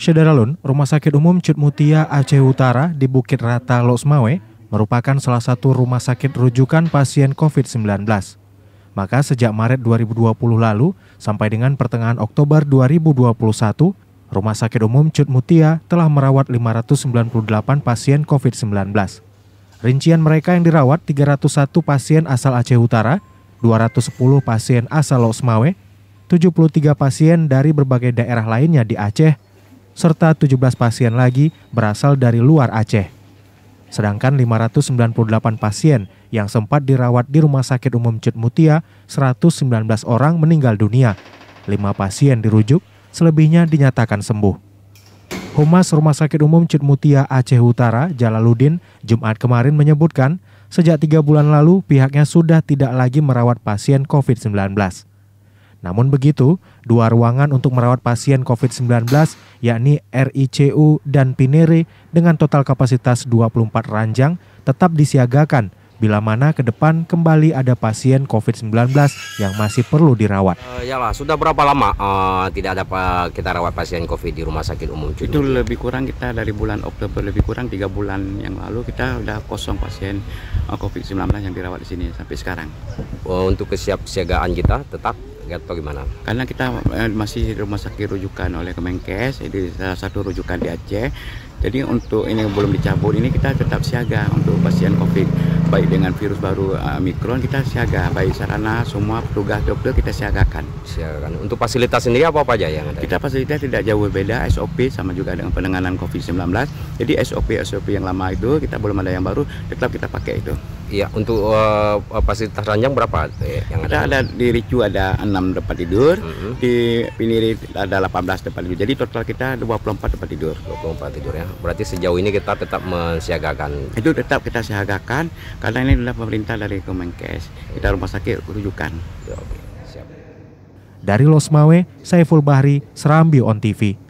Syedaralun, Rumah Sakit Umum Cut Mutia Aceh Utara di Bukit Rata Losmawe merupakan salah satu rumah sakit rujukan pasien COVID-19. Maka sejak Maret 2020 lalu sampai dengan pertengahan Oktober 2021, Rumah Sakit Umum Cut Mutia telah merawat 598 pasien COVID-19. Rincian mereka yang dirawat 301 pasien asal Aceh Utara, 210 pasien asal Losmawe, 73 pasien dari berbagai daerah lainnya di Aceh, serta 17 pasien lagi berasal dari luar Aceh. Sedangkan 598 pasien yang sempat dirawat di Rumah Sakit Umum Cut Mutia, 119 orang meninggal dunia. 5 pasien dirujuk, selebihnya dinyatakan sembuh. Humas Rumah Sakit Umum Cut Mutia Aceh Utara, Jalaluddin, Jumat kemarin menyebutkan, sejak tiga bulan lalu pihaknya sudah tidak lagi merawat pasien COVID-19. Namun begitu, dua ruangan untuk merawat pasien COVID-19 yakni RICU dan Pinere dengan total kapasitas 24 ranjang tetap disiagakan bila mana ke depan kembali ada pasien COVID-19 yang masih perlu dirawat. Uh, eh, lah, sudah berapa lama uh, tidak ada uh, kita rawat pasien COVID di rumah sakit umum? Cudu? Itu lebih kurang kita dari bulan Oktober lebih kurang tiga bulan yang lalu kita sudah kosong pasien uh, COVID-19 yang dirawat di sini sampai sekarang. Uh, untuk kesiapsiagaan kita tetap atau gimana? Karena kita eh, masih rumah sakit rujukan oleh Kemenkes, jadi salah satu rujukan di Aceh. Jadi untuk ini yang belum dicabut ini kita tetap siaga untuk pasien COVID. Baik dengan virus baru eh, Mikron, kita siaga, baik sarana semua petugas dokter kita siagakan. Siagakan. Untuk fasilitas sendiri apa apa aja yang ada? Kita fasilitas tidak jauh beda SOP sama juga dengan penanganan COVID-19. Jadi SOP SOP yang lama itu kita belum ada yang baru, tetap kita pakai itu. Iya, untuk uh, eh, fasilitas ranjang berapa eh, yang ada? Ada, di Ricu ada 6 tempat tidur, mm -hmm. di Piniri ada 18 tempat tidur. Jadi total kita 24 tempat tidur. 24 tidur ya. Berarti sejauh ini kita tetap mensiagakan. Itu tetap kita siagakan karena ini adalah pemerintah dari Kemenkes. Kita rumah sakit rujukan. Ya, oke. Siap. Dari Losmawe, Saiful Bahri, Serambi on TV.